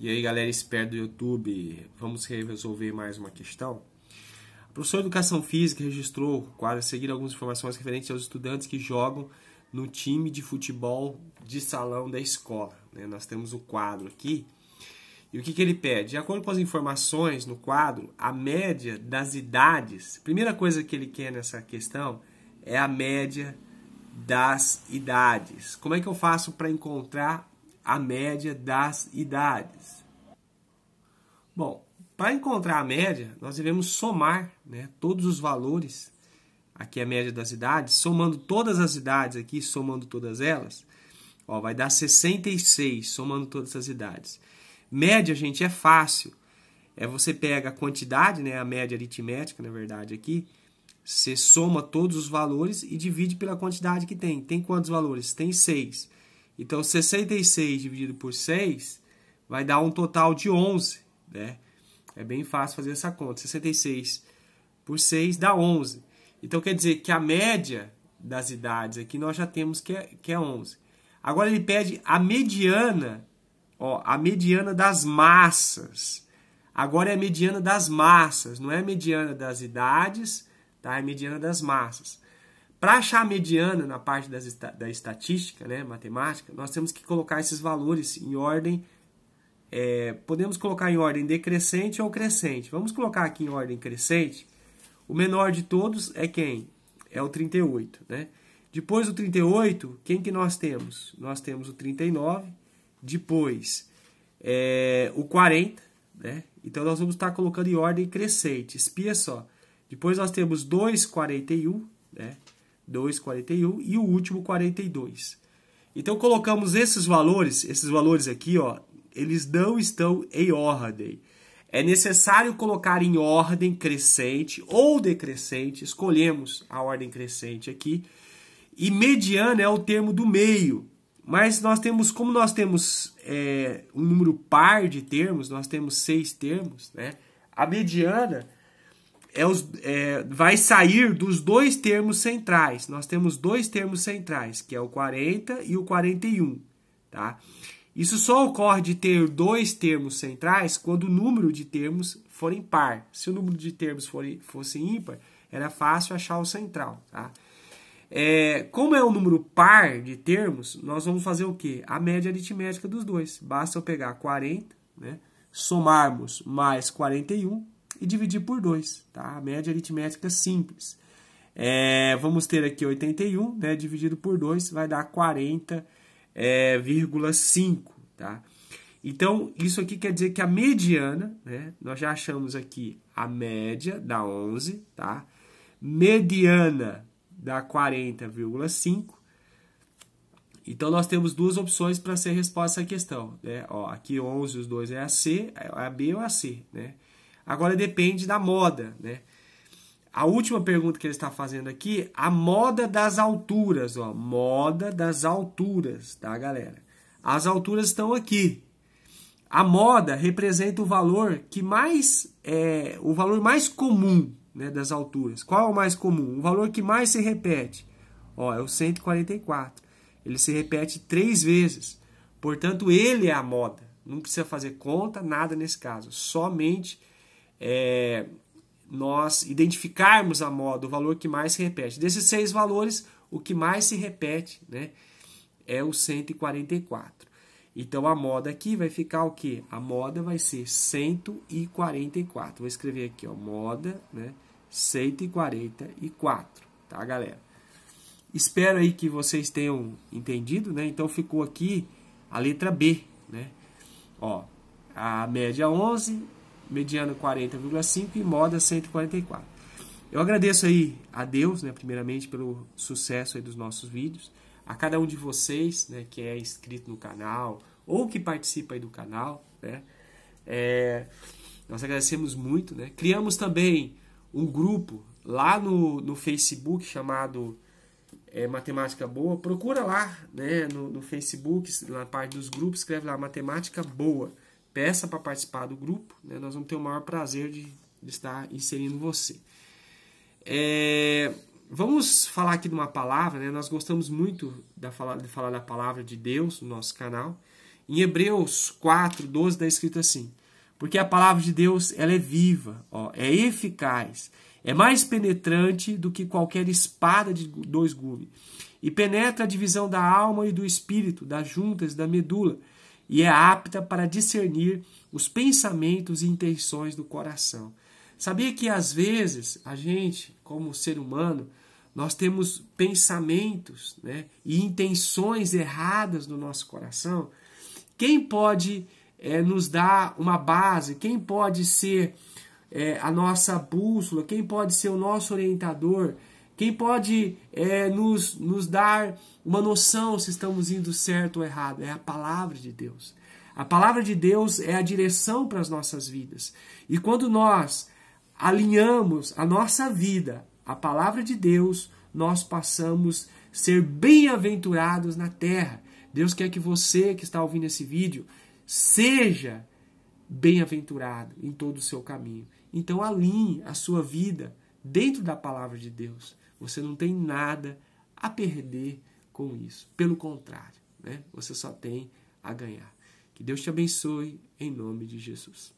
E aí, galera esperta do YouTube, vamos resolver mais uma questão? A professora de Educação Física registrou, quadro a seguir, algumas informações referentes aos estudantes que jogam no time de futebol de salão da escola. Né? Nós temos o quadro aqui. E o que, que ele pede? De acordo com as informações no quadro, a média das idades. Primeira coisa que ele quer nessa questão é a média das idades. Como é que eu faço para encontrar a média das idades. Bom, para encontrar a média, nós devemos somar né, todos os valores, aqui é a média das idades, somando todas as idades aqui, somando todas elas, ó, vai dar 66, somando todas as idades. Média, gente, é fácil. É você pega a quantidade, né, a média aritmética, na verdade, aqui, você soma todos os valores e divide pela quantidade que tem. Tem quantos valores? Tem 6. Então, 66 dividido por 6 vai dar um total de 11, né? É bem fácil fazer essa conta. 66 por 6 dá 11. Então, quer dizer que a média das idades aqui nós já temos que é, que é 11. Agora, ele pede a mediana, ó, a mediana das massas. Agora é a mediana das massas, não é a mediana das idades, tá? É a mediana das massas. Para achar a mediana na parte das, da estatística, né, matemática, nós temos que colocar esses valores em ordem. É, podemos colocar em ordem decrescente ou crescente. Vamos colocar aqui em ordem crescente. O menor de todos é quem? É o 38. Né? Depois do 38, quem que nós temos? Nós temos o 39, depois é, o 40, né? Então nós vamos estar colocando em ordem crescente. Espia só. Depois nós temos 2,41, né? 2, 41 e o último 42. Então colocamos esses valores, esses valores aqui, ó, eles não estão em ordem. É necessário colocar em ordem crescente ou decrescente, escolhemos a ordem crescente aqui. E mediana é o termo do meio. Mas nós temos, como nós temos é, um número par de termos, nós temos seis termos, né? A mediana é os, é, vai sair dos dois termos centrais. Nós temos dois termos centrais, que é o 40 e o 41. Tá? Isso só ocorre de ter dois termos centrais quando o número de termos for par. Se o número de termos for, fosse ímpar, era fácil achar o central. Tá? É, como é um número par de termos, nós vamos fazer o quê? A média aritmética dos dois. Basta eu pegar 40, né, somarmos mais 41, e dividir por 2, tá? A média aritmética simples. É, vamos ter aqui 81, né, dividido por 2, vai dar 40,5, é, tá? Então, isso aqui quer dizer que a mediana, né, nós já achamos aqui a média da 11, tá? Mediana da 40,5. Então, nós temos duas opções para ser resposta à questão. Né? Ó, aqui 11, os dois é a C, é a B ou a C. Né? Agora depende da moda, né? A última pergunta que ele está fazendo aqui, a moda das alturas, ó, moda das alturas, tá, galera? As alturas estão aqui. A moda representa o valor que mais é o valor mais comum, né, das alturas. Qual é o mais comum? O valor que mais se repete, ó, é o 144. Ele se repete três vezes. Portanto, ele é a moda. Não precisa fazer conta, nada nesse caso. Somente é, nós identificarmos a moda, o valor que mais se repete. Desses seis valores, o que mais se repete né, é o 144. Então a moda aqui vai ficar o quê? A moda vai ser 144. Vou escrever aqui, ó, moda, né? 144, tá, galera? Espero aí que vocês tenham entendido, né? Então ficou aqui a letra B, né? Ó, a média 11, mediana 40,5 e moda 144. Eu agradeço aí a Deus, né, primeiramente pelo sucesso dos nossos vídeos, a cada um de vocês, né, que é inscrito no canal ou que participa aí do canal, né? É, nós agradecemos muito, né? Criamos também um grupo lá no, no Facebook chamado é, Matemática Boa. Procura lá, né, no, no Facebook, na parte dos grupos, escreve lá Matemática Boa peça para participar do grupo, né? nós vamos ter o maior prazer de, estar inserindo você. É, vamos falar aqui de uma palavra, né? nós gostamos muito de falar da palavra de Deus no nosso canal. Em Hebreus 4, 12 está escrito assim: Porque a palavra de Deus ela é viva, ó, é eficaz, é mais penetrante do que qualquer espada de dois gumes, e penetra a divisão da alma e do espírito, das juntas, da medula e é apta para discernir os pensamentos e intenções do coração. Sabia que às vezes a gente, como ser humano, nós temos pensamentos né, e intenções erradas no nosso coração? Quem pode é, nos dar uma base? Quem pode ser é, a nossa bússola? Quem pode ser o nosso orientador? Quem pode é, nos, nos dar uma noção se estamos indo certo ou errado? É a palavra de Deus. A palavra de Deus é a direção para as nossas vidas. E quando nós alinhamos a nossa vida à palavra de Deus, nós passamos a ser bem-aventurados na terra. Deus quer que você que está ouvindo esse vídeo seja bem-aventurado em todo o seu caminho. Então alinhe a sua vida dentro da palavra de Deus. Você não tem nada a perder com isso. Pelo contrário, né? você só tem a ganhar. Que Deus te abençoe em nome de Jesus.